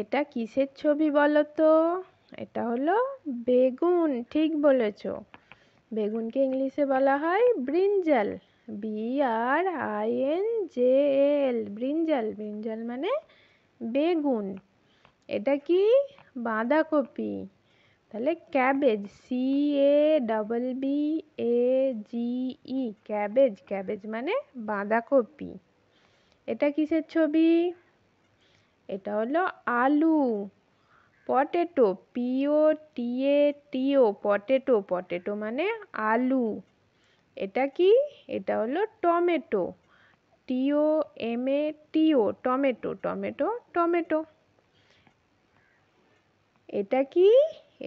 এটা কিসের ছবি বলো তো এটা হলো বেগুন ঠিক বলেছো বেগুনকে ইংলিশে বলা হয় brinjal e B R I N J L brinjal brinjal মানে বেগুন এটা কি বাঁধাকপি তাহলে cabbage C A double B A G E cabbage cabbage মানে বাঁধাকপি এটা কিসের ছবি এটা হলো আলু potato P O T A T O potato potato মানে আলু এটা কি এটা হলো টমেটো টিও এম এ টিও টমেটো টমেটো টমেটো এটা কি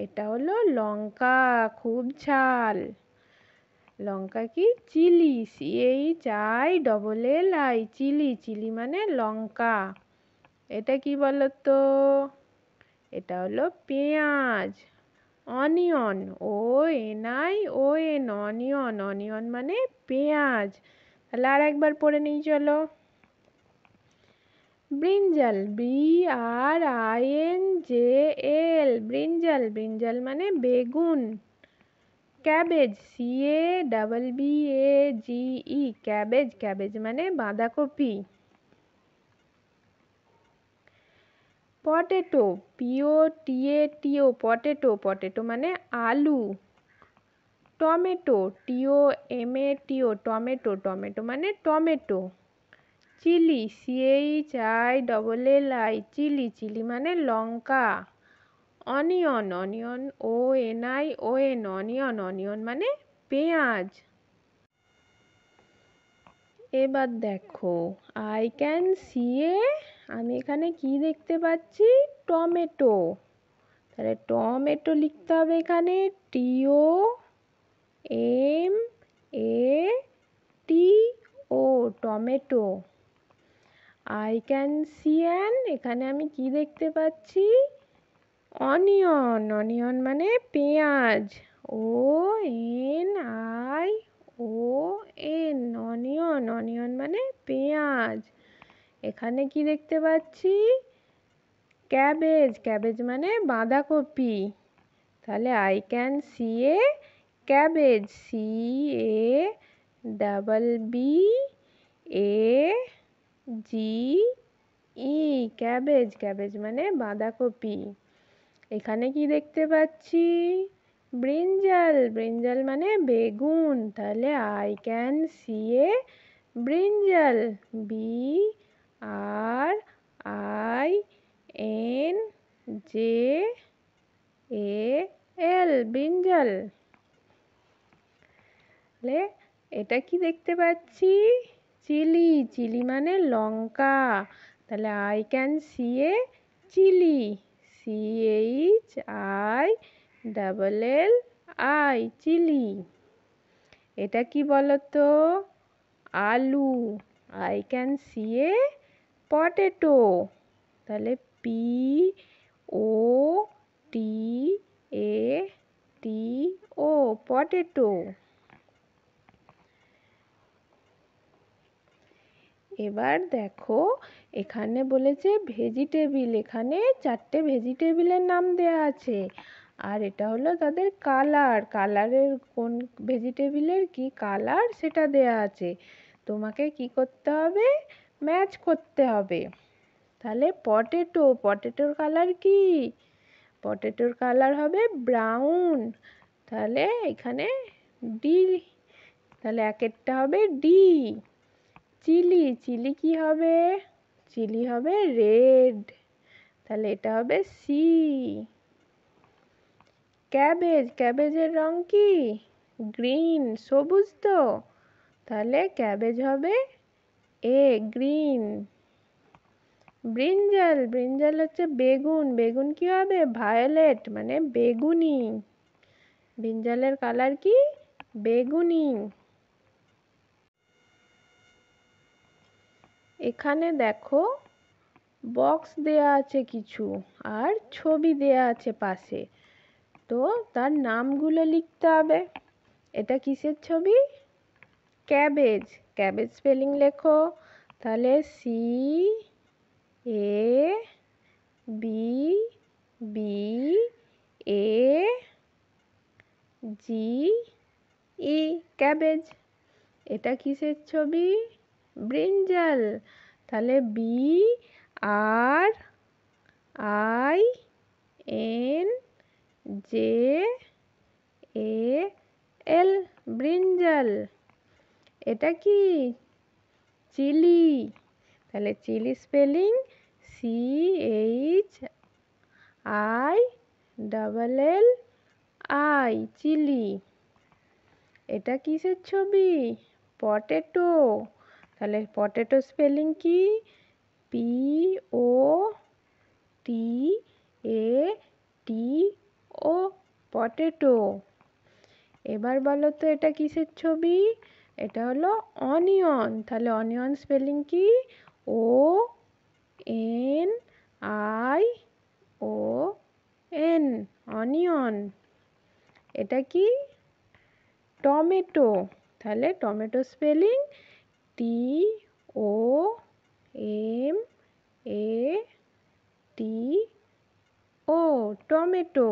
এটা হলো লঙ্কা খুব ঝাল লঙ্কা কি চিলি সি চাই double L I chilli chilli মানে লঙ্কা এটা কি বলো তো এটা হলো পেঁয়াজ onion O N I O N onion onion মানে পেঁয়াজ তাহলে আর একবার পড়ে নেই চলো brinjal B R I N J L brinjal brinjal মানে বেগুন cabbage C A double B A G E cabbage cabbage মানে বাঁধাকপি potato P O P O T A T O potato potato মানে আলু টমেটো টিও এমএটিও টমেটো টমেটো মানে tomato chilli C H I double L I chilli chilli মানে লঙ্কা onion onion O N I O N onion onion মানে পেঁয়াজ এবার দেখো আই ক্যান সি এ আমি এখানে কি দেখতে পাচ্ছি টমেটো তাহলে টমেটো লিখতে হবে এখানে T O M A T O tomato I can see an এখানে আমি কি দেখতে পাচ্ছি অনিয়ন অনিয়ন মানে পেঁয়াজ O N I O N onion onion মানে পেঁয়াজ এখানে কি দেখতে পাচ্ছি ক্যাবেজ ক্যাবেজ মানে বাঁধাকপি তাহলে I can see a cabbage C A double B A G E cabbage cabbage মানে বাঁধাকপি এখানে কি দেখতে পাচ্ছি ব্রিঞ্জাল ব্রিঞ্জাল মানে বেগুন তাহলে I can see a brinjal B R I N J A L brinjal লে এটা কি দেখতে পাচ্ছি চিলি চিলি মানে লঙ্কা তাহলে I can see a chilli C H I double L I chilli এটা কি বলতো আলু I can see a potato তাহলে P O T A T O potato এবার দেখো এখানে বলেছে ভেজিটেবিল এখানে চারটে ভেজিটেবিলের নাম দেয়া আছে আর এটা হলো তাদের কালার কালারের কোন ভেজিটেবিলের কি কালার সেটা দেয়া আছে তোমাকে কি করতে হবে ম্যাচ করতে হবে তাহলে পটেটো পটেটোর কালার কি পটেটোর কালার হবে ব্রাউন তাহলে এখানে ডি তাহলে এক একটা হবে ডি চিলি চিলি কি হবে চিলি হবে রেড তাহলে এটা হবে সি ক্যাবেজ ক্যাবেজের রং কি গ্রিন সবুজ তো তাহলে ক্যাবেজ হবে এ গ্রিন ব্রিঞ্জাল ব্রিঞ্জাল হচ্ছে বেগুন বেগুন কি হবে ভায়োলেট মানে বেগুনি ব্রিঞ্জালের কালার কি বেগুনি এখানে দেখো বক্স দেয়া আছে কিছু আর ছবি দেয়া আছে পাশে তো তার নামগুলো লিখতে হবে এটা কিসের ছবি ক্যাবেজ ক্যাবেজ স্পেলিং লেখো তাহলে C A B B A G E cabbage এটা কিসের ছবি ব্রিঞ্জাল তাহলে B R I N J A L brinjal এটা কি চিলি তাহলে chilli spelling C H I double L I chilli এটা কিসের ছবি পটেটো তাহলে পটেটো স্পেলিং কি P O T A T O potato এবার বলো তো এটা কিসের ছবি এটা হলো অনিয়ন তাহলে অনিয়ন স্পেলিং কি O N I O N onion এটা কি টমেটো তাহলে tomato spelling T O M A T O tomato